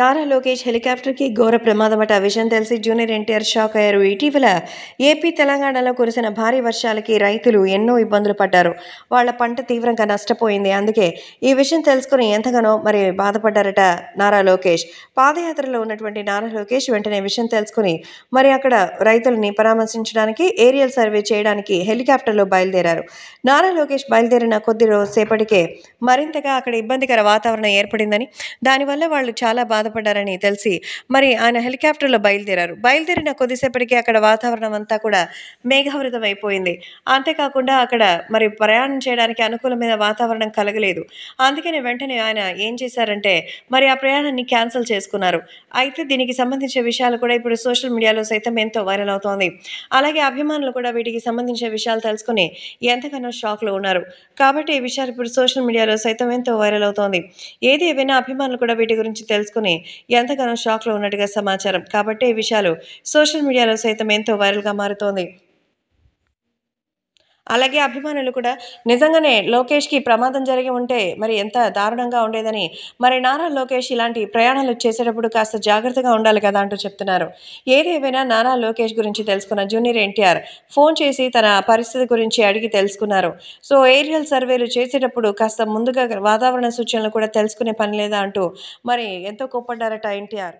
నారా లోకేష్ హెలికాప్టర్కి ఘోర ప్రమాదమట విషయం తెలిసి జూనియర్ ఎన్టీఆర్ షాక్ అయ్యారు ఇటీవల ఏపీ తెలంగాణలో కురిసిన భారీ వర్షాలకి రైతులు ఎన్నో ఇబ్బందులు పడ్డారు వాళ్ళ పంట తీవ్రంగా నష్టపోయింది అందుకే ఈ విషయం తెలుసుకుని ఎంతగానో మరి బాధపడ్డారట నారా లోకేష్ పాదయాత్రలో ఉన్నటువంటి నారా లోకేష్ వెంటనే విషయం తెలుసుకుని మరి అక్కడ రైతులని పరామర్శించడానికి ఏరియల్ సర్వే చేయడానికి హెలికాప్టర్లో బయలుదేరారు నారా లోకేష్ బయలుదేరిన కొద్ది రోజు సేపటికే మరింతగా అక్కడ ఇబ్బందికర వాతావరణం ఏర్పడిందని దానివల్ల వాళ్ళు చాలా బాధ బాధపడ్డారని తెలిసి మరి ఆయన హెలికాప్టర్లో బయలుదేరారు బయలుదేరిన కొద్దిసేపటికి అక్కడ వాతావరణం అంతా కూడా మేఘావృతం అయిపోయింది అంతేకాకుండా అక్కడ మరి ప్రయాణం చేయడానికి అనుకూలమైన వాతావరణం కలగలేదు అందుకని వెంటనే ఆయన ఏం చేశారంటే మరి ఆ ప్రయాణాన్ని క్యాన్సిల్ చేసుకున్నారు అయితే దీనికి సంబంధించిన విషయాలు కూడా ఇప్పుడు సోషల్ మీడియాలో సైతం ఎంతో వైరల్ అవుతోంది అలాగే అభిమానులు కూడా వీటికి సంబంధించిన విషయాలు తెలుసుకుని ఎంతగానో షాక్లో ఉన్నారు కాబట్టి ఈ విషయాలు ఇప్పుడు సోషల్ మీడియాలో సైతం ఎంతో వైరల్ అవుతోంది ఏది ఏమైనా అభిమానులు కూడా వీటి గురించి తెలుసుకుని ఎంతగానో షాక్లో ఉన్నట్టుగా సమాచారం కాబట్టి ఈ విషయాలు సోషల్ మీడియాలో సైతం ఎంతో వైరల్గా మారుతోంది అలాగే అభిమానులు కూడా నిజంగానే లోకేష్కి ప్రమాదం జరిగి ఉంటే మరి ఎంత దారుణంగా ఉండేదని మరి నారా లోకేష్ ఇలాంటి ప్రయాణాలు చేసేటప్పుడు కాస్త జాగ్రత్తగా ఉండాలి కదా అంటూ చెప్తున్నారు ఏదేమైనా నారా లోకేష్ గురించి తెలుసుకున్న జూనియర్ ఎన్టీఆర్ ఫోన్ చేసి తన పరిస్థితి గురించి అడిగి తెలుసుకున్నారు సో ఏరియల్ సర్వేలు చేసేటప్పుడు కాస్త ముందుగా వాతావరణ సూచనలు కూడా తెలుసుకునే పని లేదా అంటూ మరి ఎంతో కోప్పడ్డారట ఎన్టీఆర్